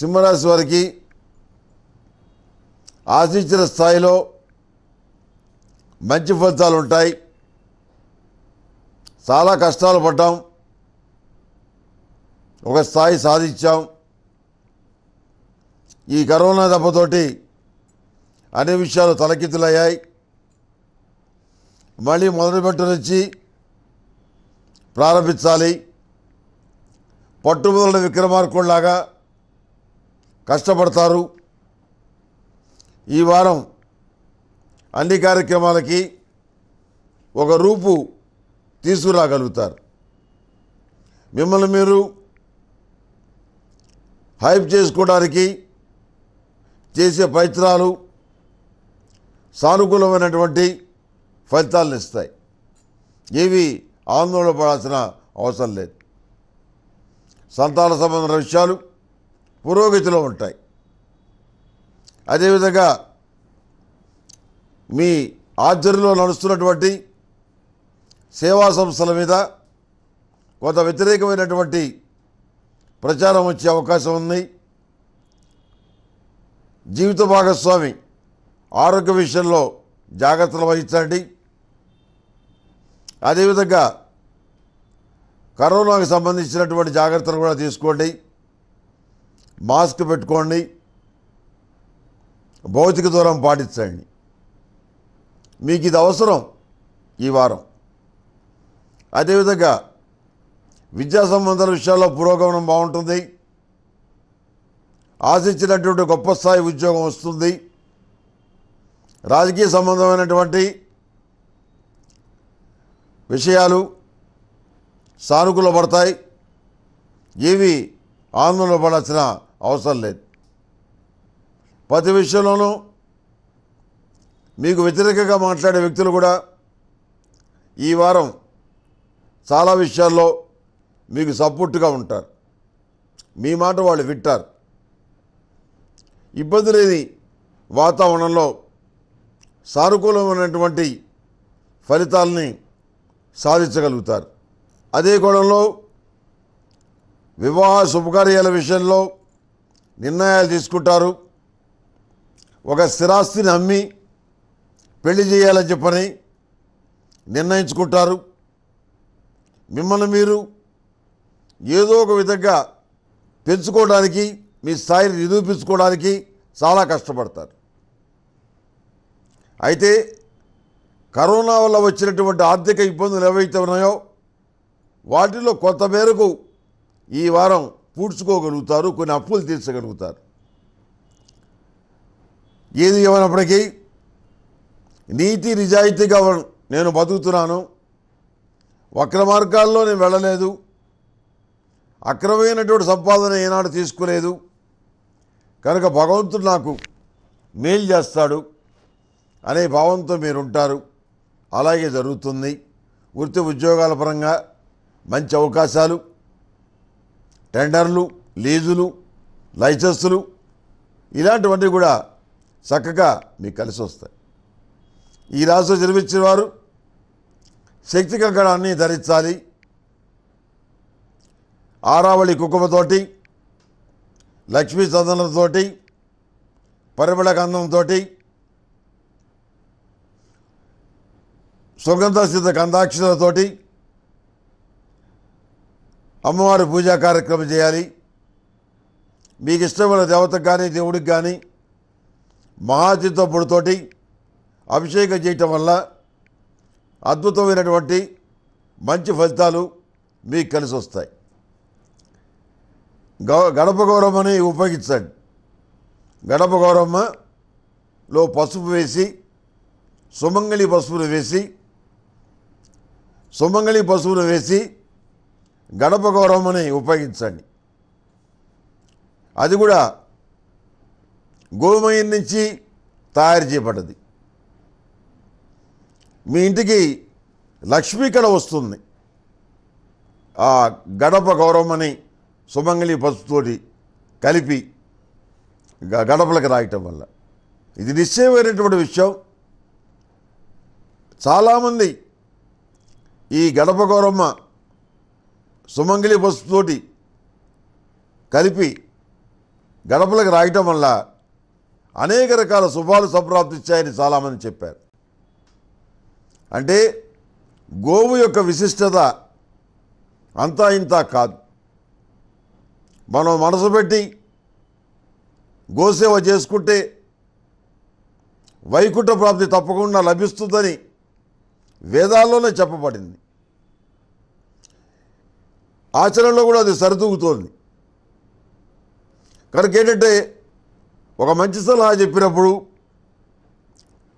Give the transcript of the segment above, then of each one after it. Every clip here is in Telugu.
సింహరాశి వారికి ఆశించిన స్థాయిలో మంచి ఫలితాలు ఉంటాయి చాలా కష్టాలు పడ్డాం ఒక స్థాయి సాధించాం ఈ కరోనా దెబ్బతోటి అనే విషయాలు తలకిందులయ్యాయి మళ్ళీ మొదలుపెట్టు నుంచి ప్రారంభించాలి పట్టుమొదల విక్రమార్కుల్లాగా కష్టపడతారు ఈ వారం అన్ని కార్యక్రమాలకి ఒక రూపు తీసుకురాగలుగుతారు మిమ్మల్ని మీరు హైప్ చేసుకోవడానికి చేసే ప్రయత్నాలు సానుకూలమైనటువంటి ఫలితాలను ఇస్తాయి ఏవి ఆందోళన పడాల్సిన అవసరం లేదు సంతాన సంబంధ విషయాలు పురోగతిలో ఉంటాయి అదేవిధంగా మీ ఆధ్వర్యంలో నడుస్తున్నటువంటి సేవా సంస్థల మీద కొంత వ్యతిరేకమైనటువంటి ప్రచారం వచ్చే అవకాశం ఉంది జీవిత భాగస్వామి ఆరోగ్య విషయంలో జాగ్రత్తలు వహించండి అదేవిధంగా కరోనాకు సంబంధించినటువంటి జాగ్రత్తలు కూడా తీసుకోండి మాస్క్ పెట్టుకోండి భౌతిక దూరం పాటించండి మీకు ఇది అవసరం ఈ వారం అదేవిధంగా విద్యా సంబంధాల విషయాల్లో పురోగమనం బాగుంటుంది ఆశించినటువంటి గొప్ప స్థాయి ఉద్యోగం వస్తుంది రాజకీయ సంబంధమైనటువంటి విషయాలు సానుకూలపడతాయి ఏవి ఆందోళన పడాల్సిన అవసరం లేదు ప్రతి విషయంలోనూ మీకు వ్యతిరేకంగా మాట్లాడే వ్యక్తులు కూడా ఈ వారం చాలా విషయాల్లో మీకు సపోర్ట్గా ఉంటారు మీ మాట వాళ్ళు వింటారు ఇబ్బంది లేని వాతావరణంలో సానుకూలమైనటువంటి ఫలితాలని సాధించగలుగుతారు అదే కోణంలో వివాహ శుభకార్యాల విషయంలో నిర్ణయాలు తీసుకుంటారు ఒక స్థిరాస్తిని అమ్మి పెళ్లి చేయాలని చెప్పని నిర్ణయించుకుంటారు మిమ్మల్ని మీరు ఏదో ఒక విధంగా పెంచుకోవడానికి మీ స్థాయిని నిరూపించుకోవడానికి చాలా కష్టపడతారు అయితే కరోనా వల్ల వచ్చినటువంటి ఆర్థిక ఇబ్బందులు ఏవైతే ఉన్నాయో వాటిలో కొంత మేరకు ఈ వారం పూడ్చుకోగలుగుతారు కొన్ని అప్పులు తీర్చగలుగుతారు ఏది ఏమైనప్పటికీ నీతి నిజాయితీగా నేను బతుకుతున్నాను వక్ర మార్గాల్లో నేను వెళ్ళలేదు అక్రమైనటువంటి సంపాదన ఏనాడు తీసుకోలేదు కనుక భగవంతుడు నాకు మేలు చేస్తాడు అనే భావంతో మీరు ఉంటారు అలాగే జరుగుతుంది వృత్తి ఉద్యోగాల పరంగా మంచి అవకాశాలు టెండర్లు లీజులు లైసెన్సులు ఇలాంటివన్నీ కూడా చక్కగా మీకు కలిసి వస్తాయి ఈ రాశిలో జన్మించిన వారు శక్తి కంకణాన్ని ధరించాలి ఆరావళి కుక్కుమతోటి లక్ష్మీ చందనంతో పరిమళ గంధంతో సుగంధ సిద్ధ గంధాక్షతతోటి అమ్మవారి పూజా కార్యక్రమం చేయాలి మీకు ఇష్టమైన దేవతకు కానీ దేవుడికి కానీ పొడితోటి అభిషేకం చేయటం వల్ల అద్భుతమైనటువంటి మంచి ఫలితాలు మీకు కలిసి వస్తాయి గడప అని ఉపయోగించండి గడప గౌరవమ్మలో పసుపు వేసి సుమంగళి పసుపును వేసి సుమంగళి పసుపును వేసి గడప గౌరవమని ఉపయోగించండి అది కూడా గోమయం నుంచి తయారు చేయబడ్డది మీ ఇంటికి లక్ష్మీ కళ వస్తుంది ఆ గడప అని సుమంగళి పసుపుతోటి కలిపి గడపలకు రాయటం వల్ల ఇది నిశ్చయమైనటువంటి విషయం చాలామంది ఈ గడప గౌరమ్మ సుమంగిలి బస్సుతోటి కలిపి గడపలకు రాయటం వల్ల అనేక రకాల శుభాలు సంప్రాప్తిచ్చాయని చాలామంది చెప్పారు అంటే గోవు యొక్క విశిష్టత అంతా ఇంత కాదు మనం మనసు పెట్టి గోసేవ చేసుకుంటే వైకుంఠ ప్రాప్తి తప్పకుండా లభిస్తుందని వేదాల్లోనే చెప్పబడింది ఆచరణలో కూడా అది సరితూగుతోంది కనుక ఏంటంటే ఒక మంచి సలహా చెప్పినప్పుడు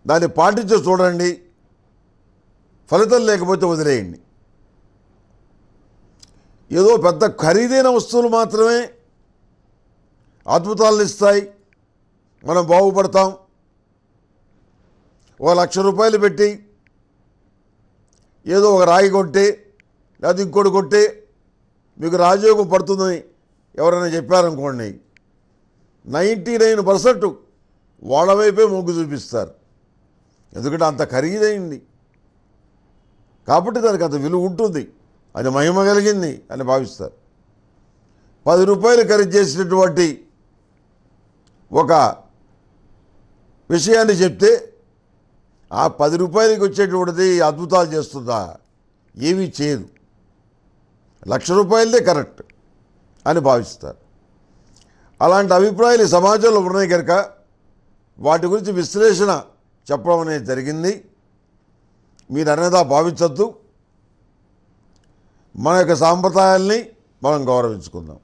దాన్ని పాటించే చూడండి ఫలితం లేకపోతే వదిలేయండి ఏదో పెద్ద ఖరీదైన వస్తువులు మాత్రమే అద్భుతాలను ఇస్తాయి మనం బాగుపడతాం ఒక లక్ష రూపాయలు పెట్టి ఏదో ఒక రాయి కొట్టి లేదా ఇంకోటి కొట్టి మీకు రాజయోగం పడుతుందని ఎవరైనా చెప్పారనుకోండి నైంటీ నైన్ పర్సెంట్ వాళ్ళ వైపే మొగ్గు చూపిస్తారు ఎందుకంటే అంత ఖరీదైంది కాబట్టి దానికి అంత విలువ ఉంటుంది అది మహిమ కలిగింది అని భావిస్తారు పది రూపాయలు ఖరీదు చేసినటువంటి ఒక విషయాన్ని చెప్తే ఆ పది రూపాయలకి వచ్చేటువంటిది అద్భుతాలు చేస్తుందా ఏమీ చేయదు లక్ష రూపాయలదే కరెక్ట్ అని భావిస్తారు అలాంటి అభిప్రాయాలు సమాజంలో ఉన్నాయి కనుక వాటి గురించి విశ్లేషణ చెప్పడం అనేది జరిగింది మీరు అనేదా భావించద్దు మన యొక్క సాంప్రదాయాల్ని మనం గౌరవించుకుందాం